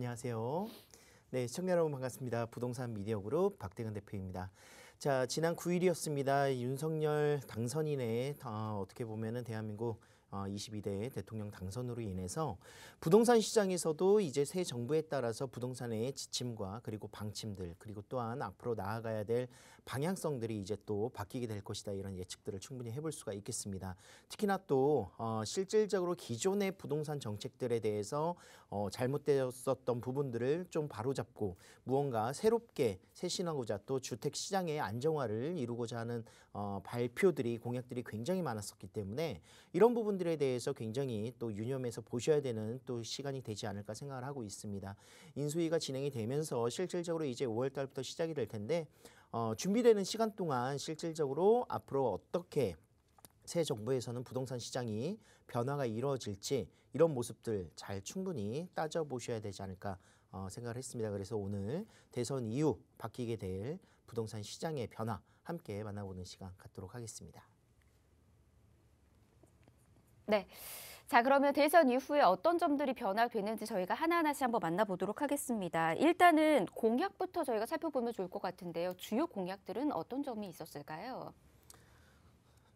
안녕하세요. 네, 시청자 여러분 반갑습니다. 부동산 미디어 그룹 박대근 대표입니다. 자, 지난 9일이었습니다. 윤석열 당선인의 어, 어떻게 보면은 대한민국 22대 어, 대통령 당선으로 인해서 부동산 시장에서도 이제 새 정부에 따라서 부동산의 지침과 그리고 방침들 그리고 또한 앞으로 나아가야 될 방향성들이 이제 또 바뀌게 될 것이다 이런 예측들을 충분히 해볼 수가 있겠습니다. 특히나 또 어, 실질적으로 기존의 부동산 정책들에 대해서 어, 잘못되었었던 부분들을 좀 바로잡고 무언가 새롭게 쇄신하고자 또 주택 시장의 안정화를 이루고자 하는 어, 발표들이 공약들이 굉장히 많았었기 때문에 이런 부분 부분들에 대해서 굉장히 또 유념해서 보셔야 되는 또 시간이 되지 않을까 생각을 하고 있습니다. 인수위가 진행이 되면서 실질적으로 이제 5월 달부터 시작이 될 텐데 어, 준비되는 시간 동안 실질적으로 앞으로 어떻게 새 정부에서는 부동산 시장이 변화가 이루어질지 이런 모습들 잘 충분히 따져보셔야 되지 않을까 어, 생각을 했습니다. 그래서 오늘 대선 이후 바뀌게 될 부동산 시장의 변화 함께 만나보는 시간 갖도록 하겠습니다. 네. 자 그러면 대선 이후에 어떤 점들이 변화되는지 저희가 하나하나씩 한번 만나보도록 하겠습니다. 일단은 공약부터 저희가 살펴보면 좋을 것 같은데요. 주요 공약들은 어떤 점이 있었을까요?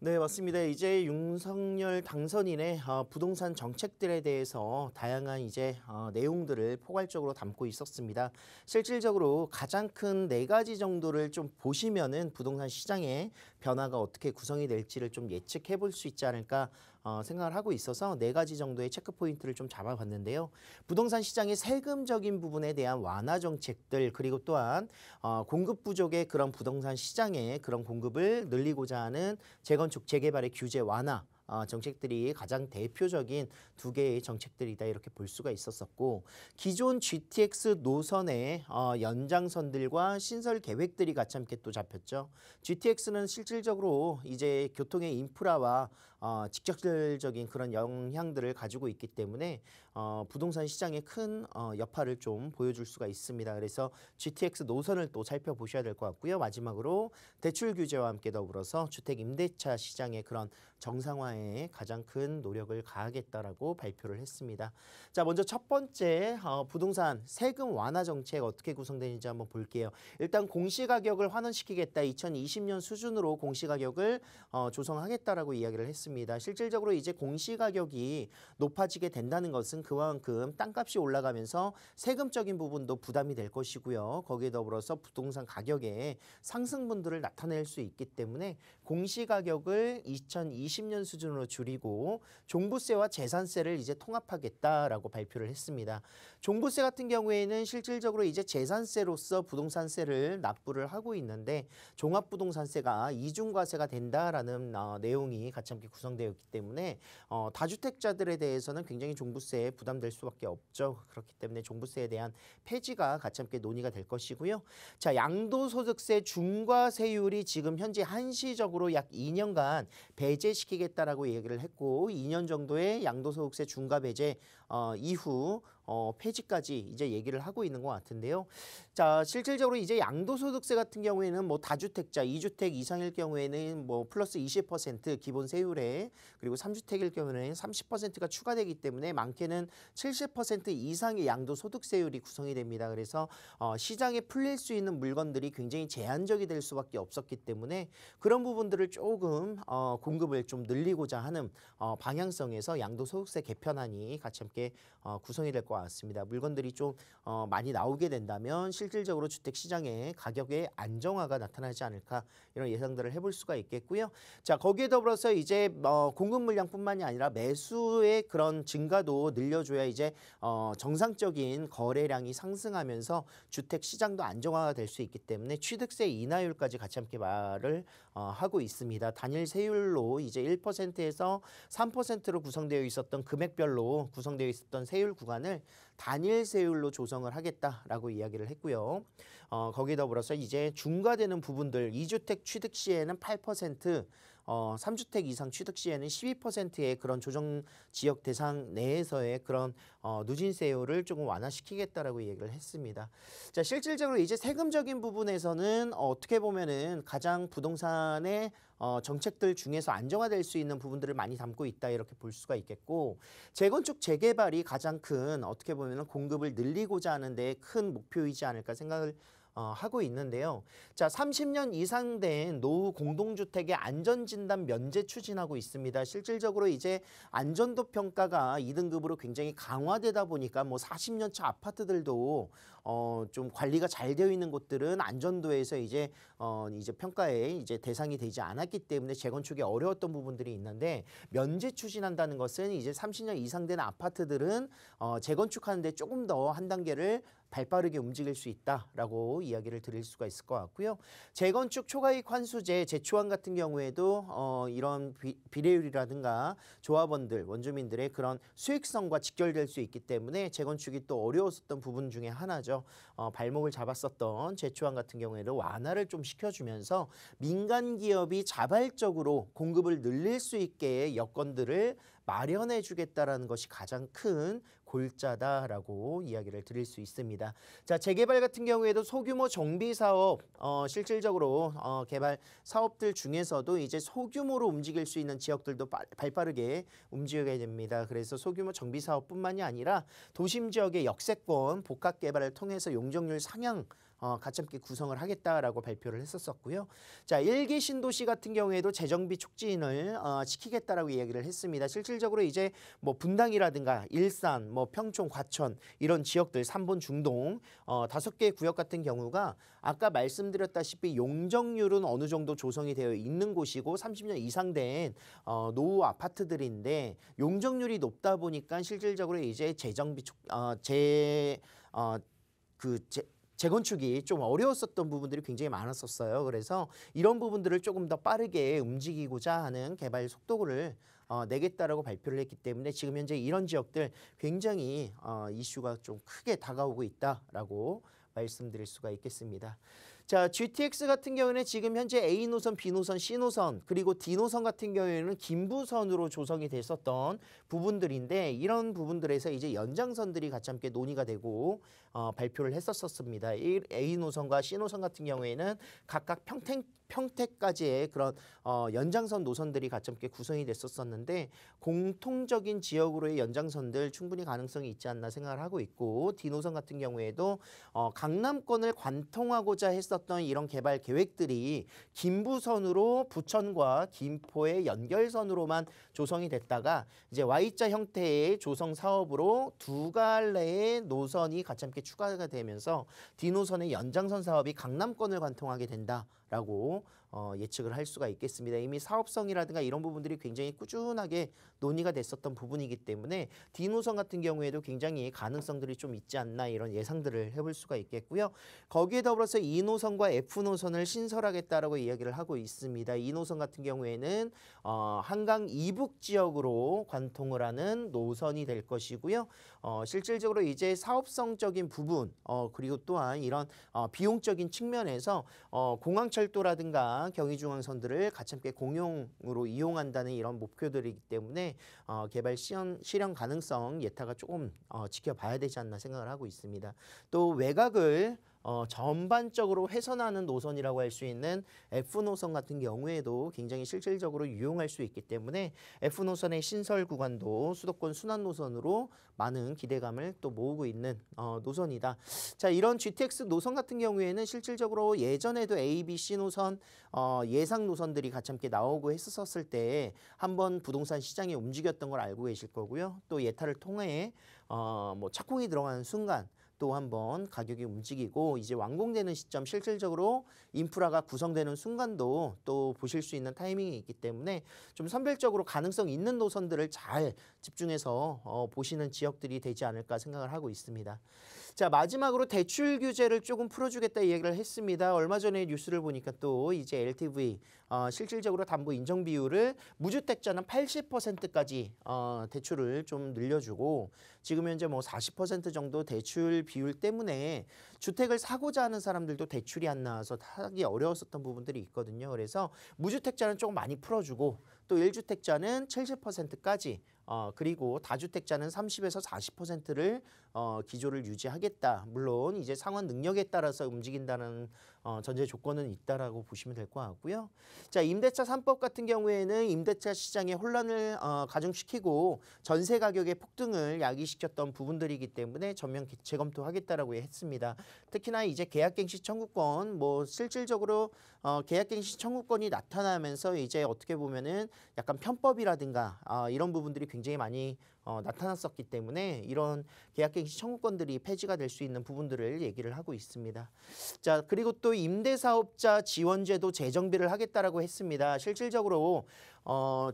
네, 맞습니다. 이제 윤석열 당선인의 어, 부동산 정책들에 대해서 다양한 이제 어, 내용들을 포괄적으로 담고 있었습니다. 실질적으로 가장 큰 네 가지 정도를 좀 보시면은 부동산 시장의 변화가 어떻게 구성이 될지를 좀 예측해 볼 수 있지 않을까 어, 생각을 하고 있어서 네 가지 정도의 체크 포인트를 좀 잡아봤는데요. 부동산 시장의 세금적인 부분에 대한 완화 정책들 그리고 또한 어, 공급 부족의 그런 부동산 시장의 그런 공급을 늘리고자 하는 재건축 재개발의 규제 완화 어, 정책들이 가장 대표적인 두 개의 정책들이다 이렇게 볼 수가 있었었고 기존 GTX 노선의 어, 연장선들과 신설 계획들이 같이 함께 또 잡혔죠. GTX는 실질적으로 이제 교통의 인프라와 어, 직접적인 그런 영향들을 가지고 있기 때문에 어, 부동산 시장에 큰 어, 여파를 좀 보여줄 수가 있습니다. 그래서 GTX 노선을 또 살펴보셔야 될 것 같고요. 마지막으로 대출 규제와 함께 더불어서 주택 임대차 시장의 그런 정상화에 가장 큰 노력을 가하겠다라고 발표를 했습니다. 자, 먼저 첫 번째 어, 부동산 세금 완화 정책 어떻게 구성되는지 한번 볼게요. 일단 공시가격을 환원시키겠다. 2020년 수준으로 공시가격을 어, 조성하겠다라고 이야기를 했습니다. 실질적으로 이제 공시가격이 높아지게 된다는 것은 그만큼 땅값이 올라가면서 세금적인 부분도 부담이 될 것이고요. 거기에 더불어서 부동산 가격의 상승분들을 나타낼 수 있기 때문에 공시가격을 2020년 수준으로 줄이고 종부세와 재산세를 이제 통합하겠다라고 발표를 했습니다. 종부세 같은 경우에는 실질적으로 이제 재산세로서 부동산세를 납부를 하고 있는데 종합부동산세가 이중과세가 된다라는 어, 내용이 같이 함께 구성되어 있기 때문에 어, 다주택자들에 대해서는 굉장히 종부세 에 부담될 수밖에 없죠. 그렇기 때문에 종부세에 대한 폐지가 같이 함께 논의가 될 것이고요. 자, 양도소득세 중과세율이 지금 현재 한시적으로 약 2년간 배제시키겠다라고 얘기를 했고 2년 정도의 양도소득세 중과 배제 어, 이후 어, 폐지까지 이제 얘기를 하고 있는 것 같은데요. 자, 실질적으로 이제 양도소득세 같은 경우에는 뭐 다주택자, 2주택 이상일 경우에는 뭐 플러스 20% 기본 세율에 그리고 3주택일 경우에는 30%가 추가되기 때문에 많게는 70% 이상의 양도소득세율이 구성이 됩니다. 그래서 어, 시장에 풀릴 수 있는 물건들이 굉장히 제한적이 될 수밖에 없었기 때문에 그런 부분들을 조금 어, 공급을 좀 늘리고자 하는 어, 방향성에서 양도소득세 개편안이 같이 함께 이렇게 어, 구성이 될 것 같습니다. 물건들이 좀 어, 많이 나오게 된다면 실질적으로 주택 시장의 가격의 안정화가 나타나지 않을까 이런 예상들을 해볼 수가 있겠고요. 자 거기에 더불어서 이제 어, 공급 물량뿐만이 아니라 매수의 그런 증가도 늘려줘야 이제 어, 정상적인 거래량이 상승하면서 주택 시장도 안정화가 될 수 있기 때문에 취득세 인하율까지 같이 함께 말을 어, 하고 있습니다. 단일 세율로 이제 1%에서 3%로 구성되어 있었던 금액별로 구성되어 정해 있었던 세율 구간을 단일 세율로 조성을 하겠다라고 이야기를 했고요. 어, 거기 더불어서 이제 중과되는 부분들 2주택 취득 시에는 8% 어, 3주택 이상 취득 시에는 12%의 그런 조정 지역 대상 내에서의 그런 어, 누진세율을 조금 완화시키겠다라고 얘기를 했습니다. 자, 실질적으로 이제 세금적인 부분에서는 어, 어 떻게 보면은 가장 부동산의 어, 정책들 중에서 안정화될 수 있는 부분들을 많이 담고 있다 이렇게 볼 수가 있겠고 재건축 재개발이 가장 큰 어떻게 보면은 공급을 늘리고자 하는 데 큰 목표이지 않을까 생각을 어, 하고 있는데요. 자, 30년 이상 된 노후 공동주택의 안전진단 면제 추진하고 있습니다. 실질적으로 이제 안전도 평가가 2등급으로 굉장히 강화되다 보니까 뭐 40년 차 아파트들도 어, 좀 관리가 잘 되어 있는 곳들은 안전도에서 이제 어, 이제 평가에 이제 대상이 되지 않았기 때문에 재건축이 어려웠던 부분들이 있는데 면제 추진한다는 것은 이제 30년 이상 된 아파트들은 어, 재건축하는데 조금 더 한 단계를 발빠르게 움직일 수 있다라고 이야기를 드릴 수가 있을 것 같고요. 재건축 초과익 환수제 재초안 같은 경우에도 어, 이런 비, 비례율이라든가 조합원들 원주민들의 그런 수익성과 직결될 수 있기 때문에 재건축이 또 어려웠었던 부분 중에 하나죠. 어, 발목을 잡았었던 재초안 같은 경우에는 완화를 좀 시켜주면서 민간 기업이 자발적으로 공급을 늘릴 수 있게 여건들을 마련해 주겠다라는 것이 가장 큰 골자다라고 이야기를 드릴 수 있습니다. 자 재개발 같은 경우에도 소규모 정비 사업 어, 실질적으로 어, 개발 사업들 중에서도 이제 소규모로 움직일 수 있는 지역들도 바, 발빠르게 움직여야 됩니다. 그래서 소규모 정비 사업뿐만이 아니라 도심 지역의 역세권 복합 개발을 통해서 용적률 상향 어, 가점기 구성을 하겠다라고 발표를 했었었고요. 자, 일기 신도시 같은 경우에도 재정비 촉진을 어, 지키겠다라고 이야기를 했습니다. 실질적으로 이제 뭐 분당이라든가 일산, 뭐 평촌, 과천 이런 지역들 삼본 중동 어, 다섯 개 구역 같은 경우가 아까 말씀드렸다시피 용적률은 어느 정도 조성이 되어 있는 곳이고 30년 이상 된 어, 노후 아파트들인데 용적률이 높다 보니까 실질적으로 이제 재정비 촉, 어, 재, 어, 그 재, 재건축이 좀 어려웠었던 부분들이 굉장히 많았었어요. 그래서 이런 부분들을 조금 더 빠르게 움직이고자 하는 개발 속도를 어, 내겠다라고 발표를 했기 때문에 지금 현재 이런 지역들 굉장히 어, 이슈가 좀 크게 다가오고 있다라고 말씀드릴 수가 있겠습니다. 자, GTX 같은 경우에는 지금 현재 A 노선, B 노선, C 노선, 그리고 D 노선 같은 경우에는 긴부선으로 조성이 됐었던 부분들인데 이런 부분들에서 이제 연장선들이 같이 함께 논의가 되고 어, 발표를 했었었습니다. A 노선과 C 노선 같은 경우에는 각각 평택 평택까지의 그런 어, 연장선 노선들이 같이 함께 구성이 됐었었는데 공통적인 지역으로의 연장선들 충분히 가능성이 있지 않나 생각을 하고 있고 D 노선 같은 경우에도 어, 강남권을 관통하고자 했었 있었던 이런 개발 계획들이 김부선으로 부천과 김포의 연결선으로만 조성이 됐다가 이제 Y자 형태의 조성 사업으로 두 갈래의 노선이 같이 함께 추가가 되면서 디노선의 연장선 사업이 강남권을 관통하게 된다라고 어, 예측을 할 수가 있겠습니다. 이미 사업성이라든가 이런 부분들이 굉장히 꾸준하게 논의가 됐었던 부분이기 때문에 디노선 같은 경우에도 굉장히 가능성들이 좀 있지 않나 이런 예상들을 해볼 수가 있겠고요. 거기에 더불어서 2노선과 F노선을 신설하겠다라고 이야기를 하고 있습니다. 2노선 같은 경우에는 어, 한강 이북 지역으로 관통을 하는 노선이 될 것이고요. 어, 실질적으로 이제 사업성적인 부분 어, 그리고 또한 이런 어, 비용적인 측면에서 어, 공항철도라든가 경의중앙선들을 같이 함께 공용으로 이용한다는 이런 목표들이기 때문에 어, 개발 시연, 실현 가능성 예타가 조금 어, 지켜봐야 되지 않나 생각을 하고 있습니다. 또 외곽을 어, 전반적으로 훼손하는 노선이라고 할 수 있는 F 노선 같은 경우에도 굉장히 실질적으로 유용할 수 있기 때문에 F 노선의 신설 구간도 수도권 순환 노선으로 많은 기대감을 또 모으고 있는 어, 노선이다. 자 이런 GTX 노선 같은 경우에는 실질적으로 예전에도 A, B, C 노선 어, 예상 노선들이 같이 함께 나오고 했었을 때 한번 부동산 시장이 움직였던 걸 알고 계실 거고요. 또 예타를 통해 어, 뭐 착공이 들어가는 순간 또 한번 가격이 움직이고 이제 완공되는 시점 실질적으로 인프라가 구성되는 순간도 또 보실 수 있는 타이밍이 있기 때문에 좀 선별적으로 가능성 있는 노선들을 잘 집중해서 어, 보시는 지역들이 되지 않을까 생각을 하고 있습니다. 자 마지막으로 대출 규제를 조금 풀어주겠다 얘기를 했습니다. 얼마 전에 뉴스를 보니까 또 이제 LTV 어, 실질적으로 담보 인정 비율을 무주택자는 80%까지 어, 대출을 좀 늘려주고 지금 현재 뭐 40% 정도 대출 비율 비율 때문에 주택을 사고자 하는 사람들도 대출이 안 나와서 사기 어려웠었던 부분들이 있거든요. 그래서 무주택자는 조금 많이 풀어주고 또 1주택자는 70%까지 어, 그리고 다주택자는 30에서 40%를 어, 기조를 유지하겠다. 물론 이제 상환 능력에 따라서 움직인다는 어, 전제 조건은 있다라고 보시면 될 것 같고요. 자, 임대차 삼법 같은 경우에는 임대차 시장의 혼란을 어, 가중시키고 전세 가격의 폭등을 야기시켰던 부분들이기 때문에 전면 재검토하겠다라고 했습니다. 특히나 이제 계약갱신 청구권 뭐 실질적으로 어, 계약갱신 청구권이 나타나면서 이제 어떻게 보면은 약간 편법이라든가 어, 이런 부분들이 굉장히 많이 어, 나타났었기 때문에 이런 계약갱신 청구권들이 폐지가 될 수 있는 부분들을 얘기를 하고 있습니다. 자 그리고 또 임대사업자 지원제도 재정비를 하겠다라고 했습니다. 실질적으로 어,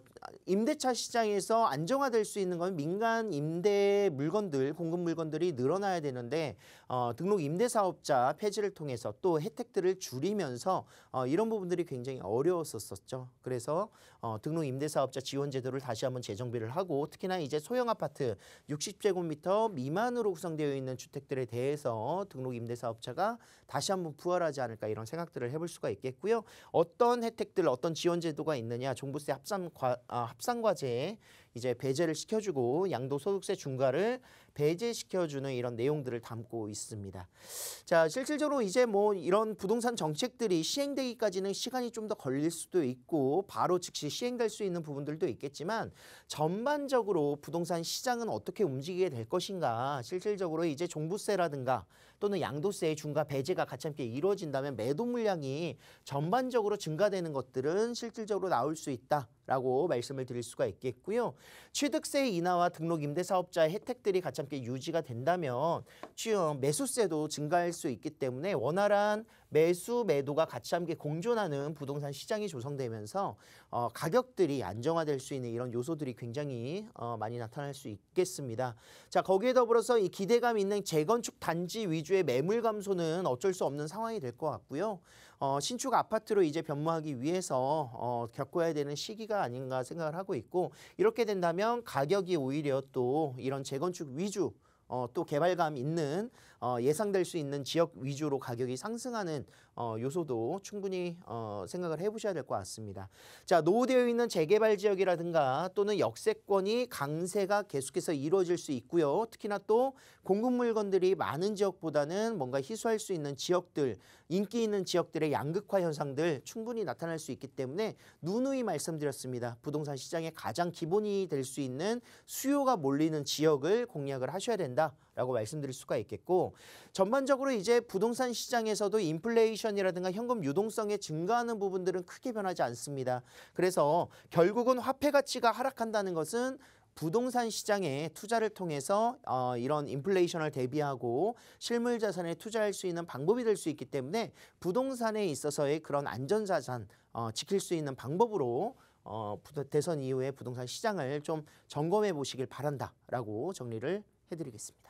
임대차 시장에서 안정화될 수 있는 건 민간 임대 물건들, 공급 물건들이 늘어나야 되는데 어, 등록 임대사업자 폐지를 통해서 또 혜택들을 줄이면서 어, 이런 부분들이 굉장히 어려웠었었죠. 그래서 어, 등록 임대사업자 지원 제도를 다시 한번 재정비를 하고 특히나 이제 소형 아파트 60제곱미터 미만으로 구성되어 있는 주택들에 대해서 등록 임대사업자가 다시 한번 부활하지 않을까 이런 생각들을 해볼 수가 있겠고요. 어떤 혜택들, 어떤 지원 제도가 있느냐, 종부세 합산 과, 아, 합산 과제에 이제 배제를 시켜주고 양도소득세 중과를 배제시켜주는 이런 내용들을 담고 있습니다. 자, 실질적으로 이제 뭐 이런 부동산 정책들이 시행되기까지는 시간이 좀 더 걸릴 수도 있고 바로 즉시 시행될 수 있는 부분들도 있겠지만 전반적으로 부동산 시장은 어떻게 움직이게 될 것인가 실질적으로 이제 종부세라든가 또는 양도세의 중과 배제가 같이 함께 이루어진다면 매도 물량이 전반적으로 증가되는 것들은 실질적으로 나올 수 있다. 라고 말씀을 드릴 수가 있겠고요. 취득세 인하와 등록 임대사업자의 혜택들이 같이 함께 유지가 된다면 취업 매수세도 증가할 수 있기 때문에 원활한 매수 매도가 같이 함께 공존하는 부동산 시장이 조성되면서 어, 가격들이 안정화될 수 있는 이런 요소들이 굉장히 어, 많이 나타날 수 있겠습니다. 자 거기에 더불어서 이 기대감 있는 재건축 단지 위주의 매물 감소는 어쩔 수 없는 상황이 될 것 같고요. 어, 신축 아파트로 이제 변모하기 위해서 어, 겪어야 되는 시기가 아닌가 생각을 하고 있고 이렇게 된다면 가격이 오히려 또 이런 재건축 위주 어, 또 개발감 있는 어, 예상될 수 있는 지역 위주로 가격이 상승하는 어, 요소도 충분히 어, 생각을 해보셔야 될 것 같습니다. 자 노후되어 있는 재개발 지역이라든가 또는 역세권이 강세가 계속해서 이루어질 수 있고요. 특히나 또 공급 물건들이 많은 지역보다는 뭔가 희소할 수 있는 지역들, 인기 있는 지역들의 양극화 현상들 충분히 나타날 수 있기 때문에 누누이 말씀드렸습니다. 부동산 시장의 가장 기본이 될 수 있는 수요가 몰리는 지역을 공략을 하셔야 된다. 라고 말씀드릴 수가 있겠고 전반적으로 이제 부동산 시장에서도 인플레이션이라든가 현금 유동성에 증가하는 부분들은 크게 변하지 않습니다. 그래서 결국은 화폐 가치가 하락한다는 것은 부동산 시장에 투자를 통해서 어, 이런 인플레이션을 대비하고 실물 자산에 투자할 수 있는 방법이 될 수 있기 때문에 부동산에 있어서의 그런 안전 자산 어, 지킬 수 있는 방법으로 어, 대선 이후에 부동산 시장을 좀 점검해 보시길 바란다라고 정리를 해드리겠습니다.